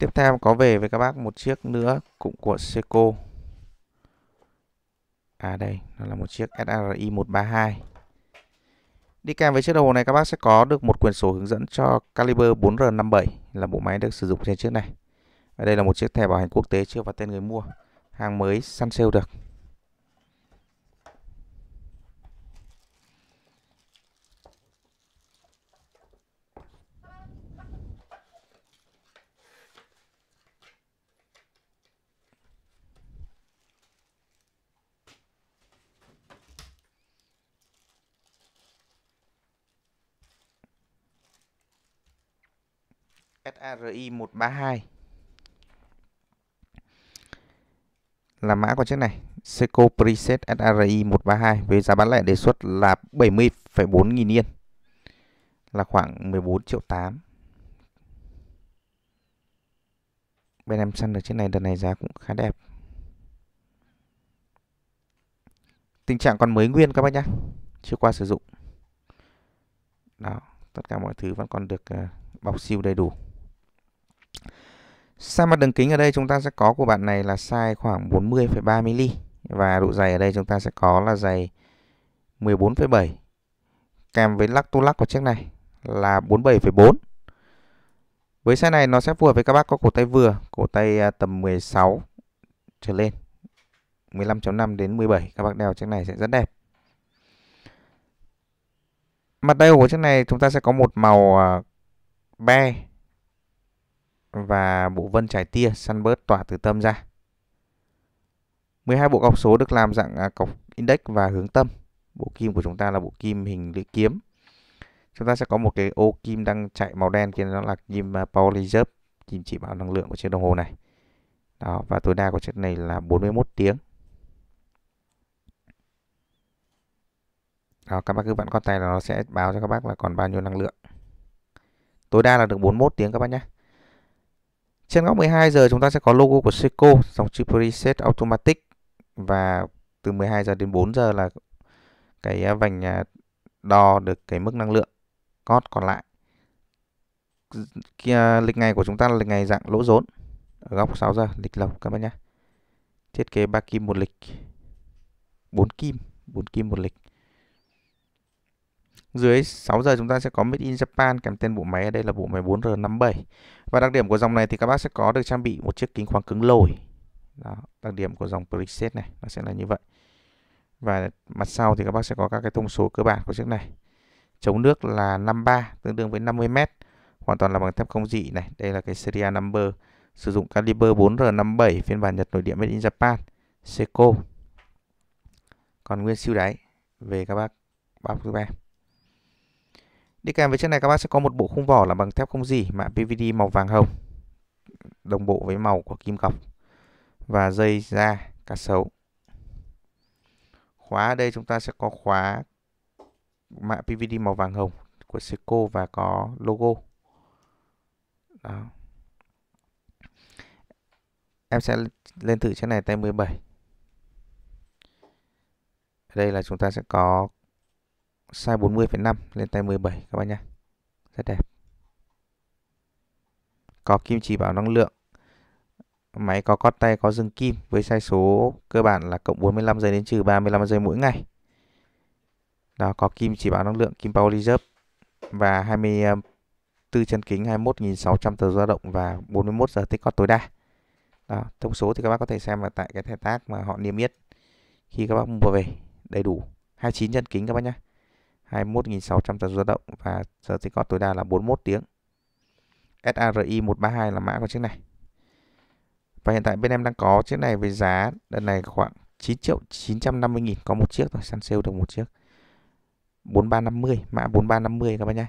Tiếp theo có về với các bác một chiếc nữa cũng của Seiko. À đây, nó là một chiếc SRI 132. Đi kèm với chiếc đồng hồ này các bác sẽ có được một quyển sổ hướng dẫn cho caliber 4R57 là bộ máy được sử dụng trên chiếc này. Và đây là một chiếc thẻ bảo hành quốc tế chưa vào tên người mua, hàng mới săn sale được. SARI 132 là mã của chiếc này Seiko Preset SRI 132 với giá bán lẻ đề xuất là 70,4 nghìn yên là khoảng 14 triệu 8 bên em săn được chiếc này đợt này giá cũng khá đẹp tình trạng còn mới nguyên các bác nhé, chưa qua sử dụng đó tất cả mọi thứ vẫn còn được ờ, bọc siêu đầy đủ Sang mặt đường kính ở đây chúng ta sẽ có của bạn này là size khoảng 40,3 mm và độ dày ở đây chúng ta sẽ có là dày 14,7 kèm với lắc tu lắc của chiếc này là 47,4. Với size này nó sẽ phù hợp với các bác có cổ tay vừa, cổ tay à, tầm 16 trở lên. 15.5 đến 17 các bác đeo chiếc này sẽ rất đẹp. Mặt đây của chiếc này chúng ta sẽ có một màu à, be và bộ vân trải tia săn bớt tỏa từ tâm ra. 12 bộ cọc số được làm dạng à, cọc index và hướng tâm. Bộ kim của chúng ta là bộ kim hình lưỡi kiếm. Chúng ta sẽ có một cái ô kim đang chạy màu đen kia nó là kim à, power reserve, kim chỉ báo năng lượng của chiếc đồng hồ này. Đó, và tối đa của chiếc này là 41 tiếng. Đó, các bác cứ vặn con tay là nó sẽ báo cho các bác là còn bao nhiêu năng lượng. Tối đa là được 41 tiếng các bác nhé. Trên góc 12 giờ chúng ta sẽ có logo của Seiko, dòng chữ preset automatic và từ 12 giờ đến 4 giờ là cái à, vành à, đo được cái mức năng lượng cót còn lại. Kia, lịch ngày của chúng ta là lịch ngày dạng lỗ rốn ở góc 6 giờ, lịch lầu các bạn nhé. Thiết kế 3 kim một lịch, 4 kim, 4 kim một lịch. Dưới 6 giờ chúng ta sẽ có Made in Japan kèm tên bộ máy ở đây là bộ máy 4R57. Và đặc điểm của dòng này thì các bác sẽ có được trang bị một chiếc kính khoáng cứng lồi. Đó, đặc điểm của dòng preset này nó sẽ là như vậy. Và mặt sau thì các bác sẽ có các cái thông số cơ bản của chiếc này. Chống nước là 53 tương đương với 50 m, hoàn toàn là bằng thép không dị này. Đây là cái serial number sử dụng caliber 4R57 phiên bản Nhật nội địa made in Japan, Seiko. Còn nguyên siêu đáy về các bác bác giúp em. Đi kèm với chiếc này các bác sẽ có một bộ khung vỏ làm bằng thép không dỉ mạ PVD màu vàng hồng đồng bộ với màu của kim cọc và dây da cá sấu. Khóa ở đây chúng ta sẽ có khóa mạ PVD màu vàng hồng của Seiko và có logo. Đó. Em sẽ lên thử chiếc này tay 17. Ở đây là chúng ta sẽ có size 40,5 lên tay 17 các bạn nhé. Rất đẹp. Có kim chỉ bảo năng lượng. Máy có cót tay có dừng kim với sai số cơ bản là cộng 45 giây đến trừ 35 giây mỗi ngày. Đó có kim chỉ báo năng lượng, kim power reserve và 24 chân kính 21.600 tờ dao động và 41 giờ tích cót tối đa. Đó, thông số thì các bác có thể xem là tại cái thẻ tác mà họ niêm yết khi các bác mua về đầy đủ 29 chân kính các bác nhé 21.600 tần số dao động và giờ thì có tối đa là 41 tiếng. SRI 132 là mã của chiếc này. Và hiện tại bên em đang có chiếc này với giá đợt này khoảng 9 triệu 950 nghìn có một chiếc thôi, săn sale được một chiếc. 4350, mã 4350 các bạn nhé.